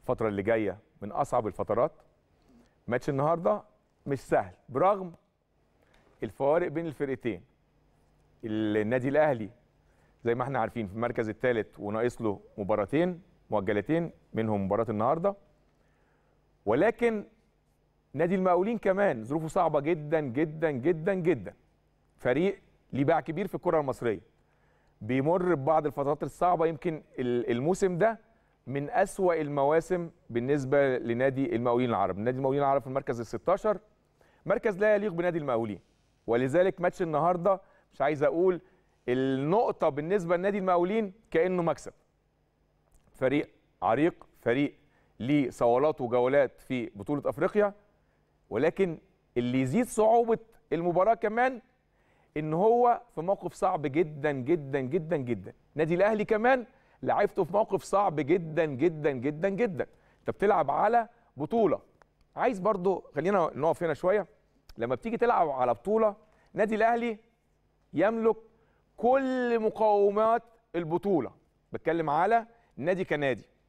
الفتره اللي جايه من اصعب الفترات ماتش النهارده مش سهل برغم الفوارق بين الفرقتين النادي الاهلي زي ما احنا عارفين في المركز الثالث وناقص له مباراتين مؤجلتين منهم مباراه النهارده ولكن نادي المقاولين كمان ظروفه صعبه جدا جدا جدا جدا فريق ليه باع كبير في الكره المصريه بيمر ببعض الفترات الصعبه يمكن الموسم ده من أسوأ المواسم بالنسبة لنادي المقاولين العرب نادي المقاولين العرب في المركز ال 16 مركز لا يليق بنادي المقاولين ولذلك ماتش النهارده مش عايز اقول النقطه بالنسبه لنادي المقاولين كانه مكسب فريق عريق فريق ليه صولات وجولات في بطوله افريقيا ولكن اللي يزيد صعوبه المباراه كمان ان هو في موقف صعب جدا جدا جدا جدا نادي الاهلي كمان لعبته في موقف صعب جدا جدا جدا جدا انت بتلعب على بطوله عايز برضو خلينا نقف هنا شويه لما بتيجي تلعب على بطوله نادي الاهلي يملك كل مقومات البطوله بتكلم على نادي كنادي